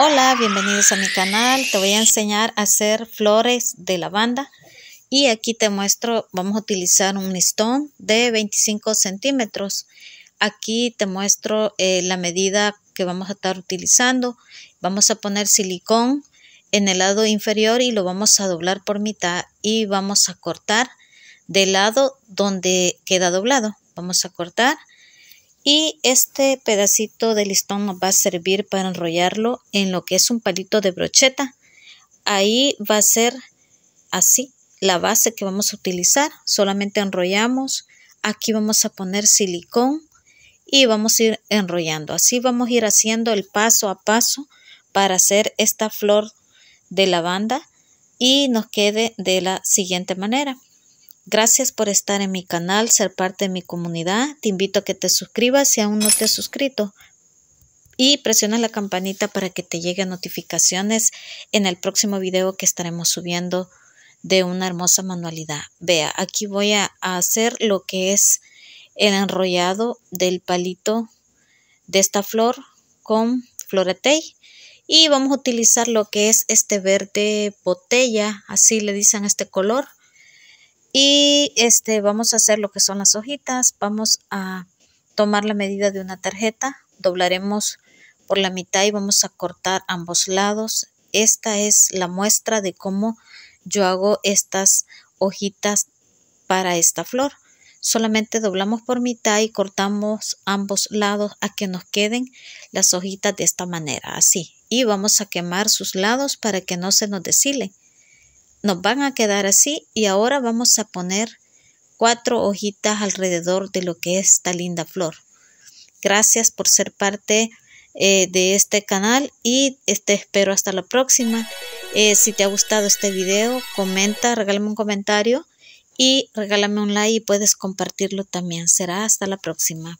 Hola, bienvenidos a mi canal. Te voy a enseñar a hacer flores de lavanda. Y aquí te muestro, vamos a utilizar un listón de 25 centímetros. Aquí te muestro eh, la medida que vamos a estar utilizando. Vamos a poner silicón en el lado inferior y lo vamos a doblar por mitad y vamos a cortar del lado donde queda doblado. Vamos a cortar y este pedacito de listón nos va a servir para enrollarlo en lo que es un palito de brocheta. Ahí va a ser así la base que vamos a utilizar, solamente enrollamos, aquí vamos a poner silicón y vamos a ir enrollando. Así vamos a ir haciendo el paso a paso para hacer esta flor de lavanda y nos quede de la siguiente manera. Gracias por estar en mi canal, ser parte de mi comunidad. Te invito a que te suscribas si aún no te has suscrito y presiona la campanita para que te lleguen notificaciones en el próximo video que estaremos subiendo de una hermosa manualidad. Vea, aquí voy a hacer lo que es el enrollado del palito de esta flor con floretey y vamos a utilizar lo que es este verde botella, así le dicen este color y este, vamos a hacer lo que son las hojitas. Vamos a tomar la medida de una tarjeta. Doblaremos por la mitad y vamos a cortar ambos lados. Esta es la muestra de cómo yo hago estas hojitas para esta flor. Solamente doblamos por mitad y cortamos ambos lados a que nos queden las hojitas de esta manera, así. Y vamos a quemar sus lados para que no se nos deshilen nos van a quedar así y ahora vamos a poner cuatro hojitas alrededor de lo que es esta linda flor. Gracias por ser parte eh, de este canal y te espero hasta la próxima. Eh, si te ha gustado este video, comenta, regálame un comentario y regálame un like y puedes compartirlo también. Será hasta la próxima.